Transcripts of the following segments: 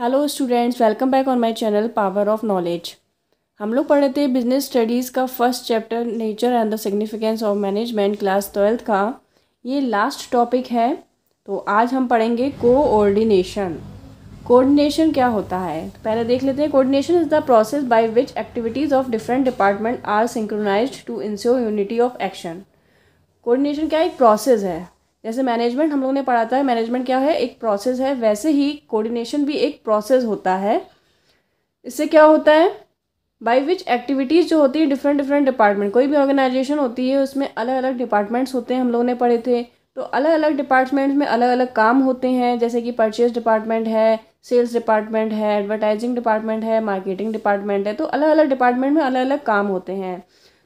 hello students welcome back on my channel power of knowledge हम लोग पढ़ रहे थे बिजनेस स्टडीज़ का first chapter nature and the significance of management class twelfth का ये लास्ट टॉपिक है तो आज हम पढ़ेंगे कोऑर्डिनेशन कोऑर्डिनेशन क्या होता है पहले देख लेते हैं coordination is the process by which activities of different department are synchronise to insure unity of action coordination क्या एक प्रोसेस है जैसे मैनेजमेंट हम लोग ने पढ़ाता है मैनेजमेंट क्या है एक प्रोसेस है वैसे ही कोऑर्डिनेशन भी एक प्रोसेस होता है इससे क्या होता है बाय विच एक्टिविटीज़ जो होती है डिफरेंट डिफरेंट डिपार्टमेंट कोई भी ऑर्गेनाइजेशन होती है उसमें अलग अलग डिपार्टमेंट्स होते हैं हम लोग ने पढ़े थे तो अलग अलग डिपार्टमेंट्स में अलग अलग काम होते हैं जैसे कि परचेज डिपार्टमेंट है सेल्स डिपार्टमेंट है एडवर्टाइजिंग डिपार्टमेंट है मार्केटिंग डिपार्टमेंट है तो अलग अलग डिपार्टमेंट में अलग अलग काम होते हैं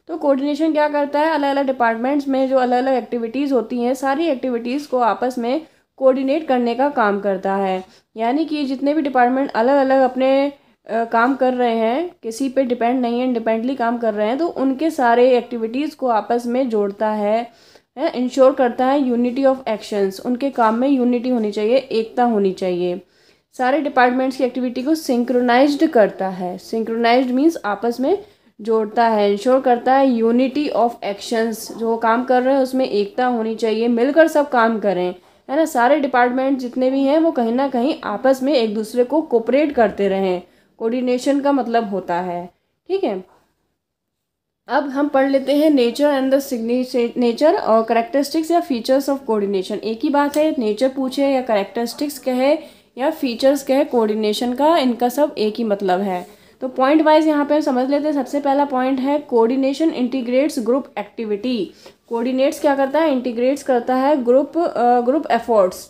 तो कोऑर्डिनेशन क्या करता है अलग अलग डिपार्टमेंट्स में जो अलग अलग एक्टिविटीज़ होती हैं सारी एक्टिविटीज़ को आपस में कोऑर्डिनेट करने का काम करता है यानी कि जितने भी डिपार्टमेंट अलग अलग अपने आ, काम कर रहे हैं किसी पे डिपेंड नहीं है इंडिपेंडली काम कर रहे हैं तो उनके सारे एक्टिविटीज़ को आपस में जोड़ता है इंश्योर करता है यूनिटी ऑफ एक्शंस उनके काम में यूनिटी होनी चाहिए एकता होनी चाहिए सारे डिपार्टमेंट्स की एक्टिविटी को सिंक्रोनाइज्ड करता है सिंक्रोनाइज्ड मीन्स आपस में जोड़ता है इंश्योर करता है यूनिटी ऑफ एक्शंस जो काम कर रहे हैं उसमें एकता होनी चाहिए मिलकर सब काम करें है ना सारे डिपार्टमेंट जितने भी हैं वो कहीं ना कहीं आपस में एक दूसरे को कोपरेट करते रहें कोऑर्डिनेशन का मतलब होता है ठीक है अब हम पढ़ लेते हैं nature and the signature nature और करेक्टरिस्टिक्स या फीचर्स ऑफ कोऑर्डिनेशन एक ही बात है नेचर पूछे या करेक्टरिस्टिक्स कहे या फीचर्स कहे कोऑर्डिनेशन का इनका सब एक ही मतलब है तो पॉइंट वाइज यहाँ पे हम समझ लेते हैं सबसे पहला पॉइंट है coordination integrates group activity coordinates क्या करता है इंटीग्रेट्स करता है group group efforts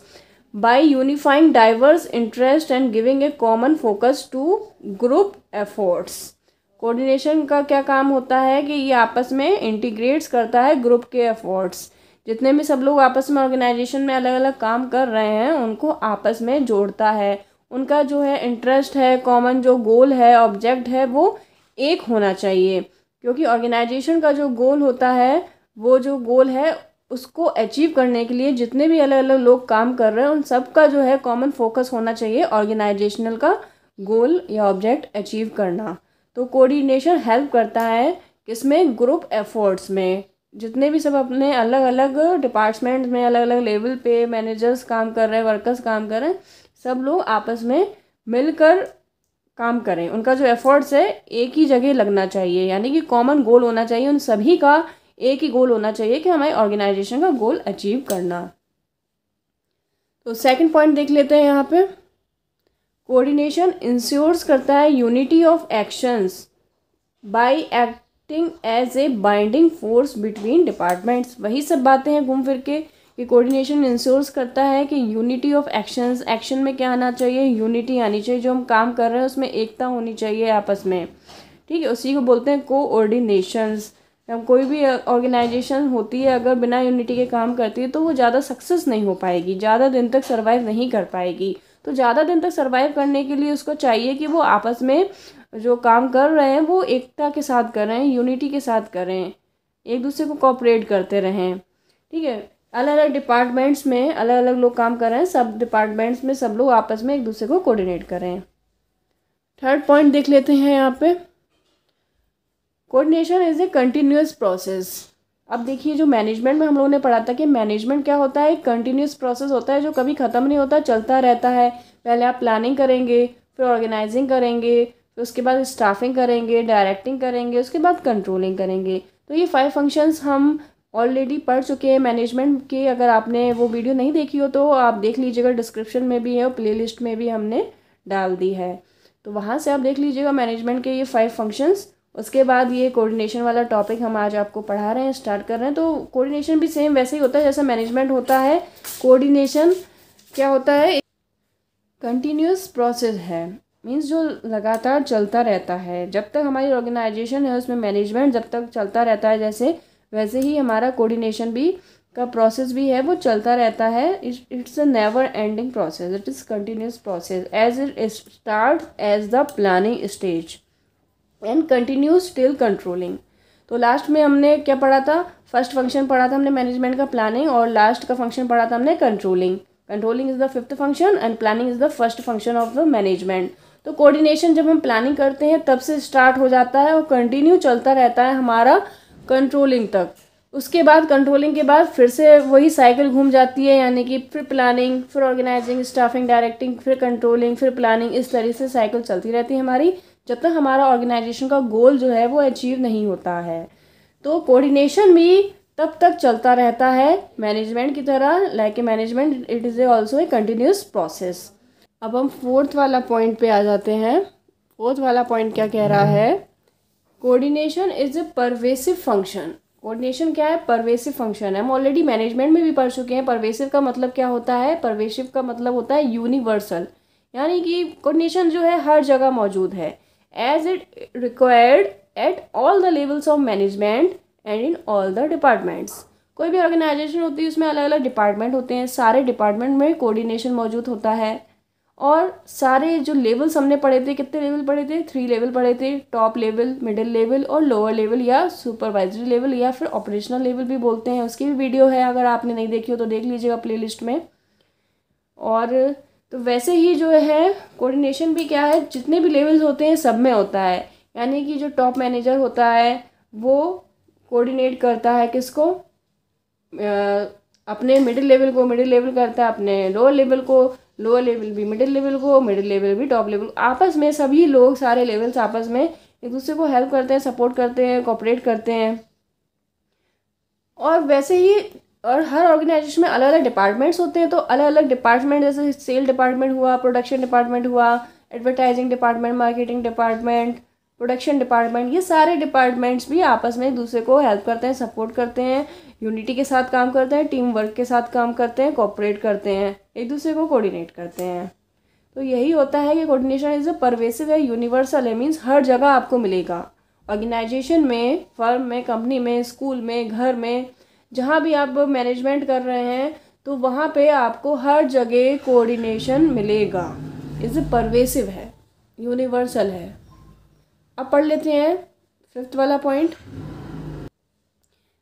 by unifying diverse interest and giving a common focus to group efforts coordination का क्या काम होता है कि ये आपस में इंटीग्रेट्स करता है ग्रुप के एफर्ट्स जितने भी सब लोग आपस में ऑर्गेनाइजेशन में अलग अलग काम कर रहे हैं उनको आपस में जोड़ता है उनका जो है इंटरेस्ट है कॉमन जो गोल है ऑब्जेक्ट है वो एक होना चाहिए क्योंकि ऑर्गेनाइजेशन का जो गोल होता है वो जो गोल है उसको अचीव करने के लिए जितने भी अलग अलग लोग काम कर रहे हैं उन सब का जो है कॉमन फोकस होना चाहिए ऑर्गेनाइजेशनल का गोल या ऑब्जेक्ट अचीव करना तो कोऑर्डिनेशन हेल्प करता है किसमें ग्रुप एफर्ट्स में जितने भी सब अपने अलग अलग डिपार्टमेंट में अलग अलग लेवल पे मैनेजर्स काम कर रहे हैं वर्कर्स काम कर रहे हैं सब लोग आपस में मिलकर काम करें उनका जो एफर्ट्स है एक ही जगह लगना चाहिए यानी कि कॉमन गोल होना चाहिए उन सभी का एक ही गोल होना चाहिए कि हमारे ऑर्गेनाइजेशन का गोल अचीव करना तो सेकंड पॉइंट देख लेते हैं यहाँ पे कोऑर्डिनेशन इंश्योर्स करता है unity of actions by acting as a binding force between departments वही सब बातें हैं घूम फिर के कि कोऑर्डिनेशन इंश्योर्स करता है कि यूनिटी ऑफ एक्शंस एक्शन में क्या आना चाहिए यूनिटी आनी चाहिए जो हम काम कर रहे हैं उसमें एकता होनी चाहिए आपस में ठीक है उसी को बोलते हैं कोऑर्डिनेशंस कोई भी ऑर्गेनाइजेशन होती है अगर बिना यूनिटी के काम करती है तो वो ज़्यादा सक्सेस नहीं हो पाएगी ज़्यादा दिन तक सर्वाइव नहीं कर पाएगी तो ज़्यादा दिन तक सर्वाइव करने के लिए उसको चाहिए कि वो आपस में जो काम कर रहे हैं वो एकता के साथ करें यूनिटी के साथ करें एक दूसरे को कॉपरेट करते रहें ठीक है अलग अलग डिपार्टमेंट्स में अलग अलग लोग काम कर रहे हैं सब डिपार्टमेंट्स में सब लोग आपस में एक दूसरे को कोऑर्डिनेट कर रहे हैं थर्ड पॉइंट देख लेते हैं यहाँ पे coordination is a continuous process अब देखिए जो मैनेजमेंट में हम लोगों ने पढ़ा था कि मैनेजमेंट क्या होता है एक कंटिन्यूस प्रोसेस होता है जो कभी ख़त्म नहीं होता चलता रहता है पहले आप प्लानिंग करेंगे फिर ऑर्गेनाइजिंग करेंगे फिर उसके बाद स्टाफिंग करेंगे डायरेक्टिंग करेंगे उसके बाद कंट्रोलिंग करेंगे तो ये फाइव फंक्शंस हम ऑलरेडी पढ़ चुके हैं मैनेजमेंट के अगर आपने वो वीडियो नहीं देखी हो तो आप देख लीजिएगा डिस्क्रिप्शन में भी है और प्ले में भी हमने डाल दी है तो वहाँ से आप देख लीजिएगा मैनेजमेंट के ये फाइव फंक्शंस उसके बाद ये कोऑर्डिनेशन वाला टॉपिक हम आज आपको पढ़ा रहे हैं स्टार्ट कर रहे हैं तो कोऑर्डिनेशन भी सेम वैसे ही होता है जैसा मैनेजमेंट होता है कोऑर्डिनेशन क्या होता है कंटिन्यूस प्रोसेस है मीन्स जो लगातार चलता रहता है जब तक हमारी ऑर्गेनाइजेशन है उसमें मैनेजमेंट जब तक चलता रहता है जैसे वैसे ही हमारा कोऑर्डिनेशन भी का प्रोसेस भी है वो चलता रहता है it's a never ending process it is continuous process as it start as the planning stage and continue still controlling तो लास्ट में हमने क्या पढ़ा था फर्स्ट फंक्शन पढ़ा था हमने मैनेजमेंट का प्लानिंग और लास्ट का फंक्शन पढ़ा था हमने controlling controlling is the fifth function and planning is the first function of the management तो कोऑर्डिनेशन जब हम प्लानिंग करते हैं तब से स्टार्ट हो जाता है और कंटिन्यू चलता रहता है हमारा कंट्रोलिंग तक उसके बाद कंट्रोलिंग के बाद फिर से वही साइकिल घूम जाती है यानी कि फिर प्लानिंग फिर ऑर्गेनाइजिंग स्टाफिंग डायरेक्टिंग फिर कंट्रोलिंग फिर प्लानिंग इस तरह से साइकिल चलती रहती है हमारी जब तक हमारा ऑर्गेनाइजेशन का गोल जो है वो अचीव नहीं होता है तो कोऑर्डिनेशन भी तब तक चलता रहता है मैनेजमेंट की तरह like a management it is also a continuous process अब हम फोर्थ वाला पॉइंट पे आ जाते हैं फोर्थ वाला पॉइंट क्या कह रहा है coordination is a pervasive function coordination क्या है परवेसिव फंक्शन है हम ऑलरेडी मैनेजमेंट में भी पढ़ चुके हैं परवेसिव का मतलब क्या होता है परवेसिव का मतलब होता है यूनिवर्सल यानी कि कोऑर्डिनेशन जो है हर जगह मौजूद है as it required at all the levels of management and in all the departments कोई भी ऑर्गेनाइजेशन होती है उसमें अलग अलग डिपार्टमेंट होते हैं सारे डिपार्टमेंट में कोऑर्डिनेशन मौजूद होता है और सारे जो लेवल्स हमने पढ़े थे कितने लेवल पढ़े थे थ्री लेवल पढ़े थे टॉप लेवल मिडिल लेवल और लोअर लेवल या सुपरवाइजरी लेवल या फिर ऑपरेशनल लेवल भी बोलते हैं उसकी भी वीडियो है अगर आपने नहीं देखी हो तो देख लीजिएगा प्ले में और तो वैसे ही जो है कोऑर्डिनेशन भी क्या है जितने भी लेवल्स होते हैं सब में होता है यानी कि जो टॉप मैनेजर होता है वो कोऑर्डिनेट करता है किसको अपने मिडिल लेवल को मिडिल लेवल करता है अपने लोअर लेवल को लोअर लेवल भी मिडिल लेवल को मिडिल लेवल भी टॉप लेवल आपस में सभी लोग सारे लेवल्स आपस में एक दूसरे को हेल्प करते हैं सपोर्ट करते हैं कॉपरेट करते हैं और वैसे ही और हर ऑर्गेनाइजेशन में अलग अलग डिपार्टमेंट्स होते हैं तो अलग अलग डिपार्टमेंट जैसे सेल डिपार्टमेंट हुआ प्रोडक्शन डिपार्टमेंट हुआ advertising department marketing department production department ये सारे डिपार्टमेंट्स भी आपस में एक दूसरे को हेल्प करते हैं सपोर्ट करते हैं यूनिटी के साथ काम करते हैं टीम वर्क के साथ काम करते हैं कॉपरेट करते हैं एक दूसरे को कोऑर्डिनेट करते हैं तो यही होता है कि कोऑर्डिनेशन इज़ अ परवेसिव है यूनिवर्सल है मीन्स हर जगह आपको मिलेगा ऑर्गेनाइजेशन में फर्म में कंपनी में स्कूल में घर में जहाँ भी आप मैनेजमेंट कर रहे हैं तो वहाँ पे आपको हर जगह कोऑर्डिनेशन मिलेगा इज़ अ परवेसिव है यूनिवर्सल है अब पढ़ लेते हैं फिफ्थ वाला पॉइंट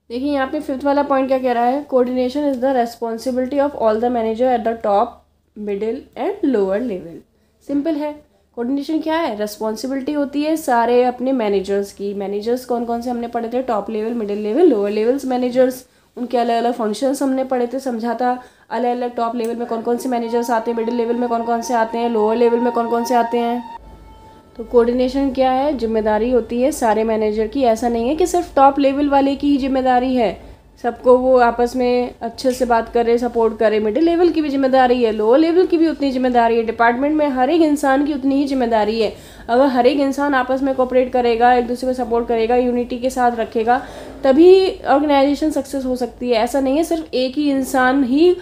देखिए यहाँ पे फिफ्थ वाला पॉइंट क्या कह रहा है coordination is the responsibility of all the manager at the top middle and lower level simple है कोऑर्डिनेशन क्या है रेस्पॉन्सिबिलिटी होती है सारे अपने मैनेजर्स की मैनेजर्स कौन कौन से हमने पढ़े थे top level middle level lower levels managers उनके अलग अलग फंक्शंस हमने पढ़े थे समझाता अलग अलग टॉप लेवल में कौन कौन से मैनेजर्स आते हैं मिडिल लेवल में कौन कौन से आते हैं लोअर लेवल में कौन कौन से आते हैं तो कोऑर्डिनेशन क्या है जिम्मेदारी होती है सारे मैनेजर की ऐसा नहीं है कि सिर्फ टॉप लेवल वाले की ही जिम्मेदारी है सबको वो आपस में अच्छे से बात करे सपोर्ट करे मिडिल लेवल की भी जिम्मेदारी है लोअर लेवल की भी उतनी जिम्मेदारी है डिपार्टमेंट में हर एक इंसान की उतनी ही जिम्मेदारी है अगर हर एक इंसान आपस में कोऑपरेट करेगा एक दूसरे को सपोर्ट करेगा यूनिटी के साथ रखेगा तभी ऑर्गेनाइजेशन सक्सेस हो सकती है ऐसा नहीं है सिर्फ एक ही इंसान ही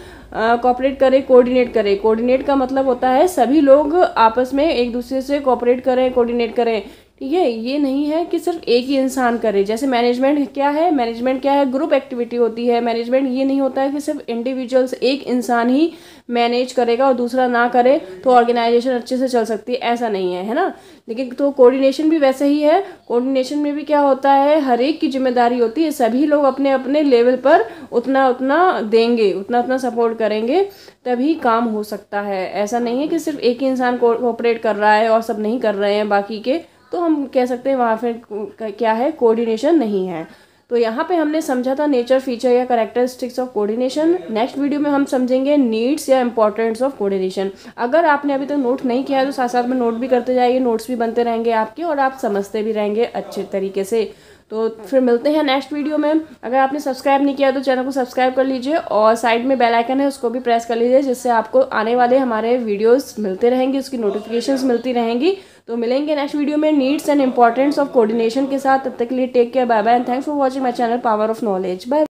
कॉपरेट करें कोऑर्डिनेट करें कोऑर्डिनेट का मतलब होता है सभी लोग आपस में एक दूसरे से कॉपरेट करें कोऑर्डिनेट करें ठीक है ये नहीं है कि सिर्फ एक ही इंसान करे जैसे मैनेजमेंट क्या है मैनेजमेंट क्या है ग्रुप एक्टिविटी होती है मैनेजमेंट ये नहीं होता है कि सिर्फ इंडिविजुअल्स एक इंसान ही मैनेज करेगा और दूसरा ना करे तो ऑर्गेनाइजेशन अच्छे से चल सकती है ऐसा नहीं है है ना लेकिन तो कोऑर्डिनेशन भी वैसे ही है कोऑर्डिनेशन में भी क्या होता है हर एक की जिम्मेदारी होती है सभी लोग अपने अपने लेवल पर उतना उतना देंगे उतना उतना सपोर्ट करेंगे तभी काम हो सकता है ऐसा नहीं है कि सिर्फ एक ही इंसान कोऑपरेट कर रहा है और सब नहीं कर रहे हैं बाकी के तो हम कह सकते हैं वहाँ फिर क्या है कोऑर्डिनेशन नहीं है तो यहाँ पे हमने समझा था नेचर फीचर या characteristics of coordination next video में हम समझेंगे नीड्स या इंपॉर्टेंस ऑफ कोऑर्डिनेशन अगर आपने अभी तक तो नोट नहीं किया है तो साथ साथ में नोट भी करते जाइए नोट्स भी बनते रहेंगे आपके और आप समझते भी रहेंगे अच्छे तरीके से तो फिर मिलते हैं नेक्स्ट वीडियो में अगर आपने सब्सक्राइब नहीं किया तो चैनल को सब्सक्राइब कर लीजिए और साइड में बेल आइकन है उसको भी प्रेस कर लीजिए जिससे आपको आने वाले हमारे वीडियोस मिलते रहेंगे उसकी नोटिफिकेशंस मिलती रहेंगी तो मिलेंगे नेक्स्ट वीडियो में needs and importance of coordination के साथ तब तक के लिए take care bye bye and thanks for watching my channel power of knowledge bye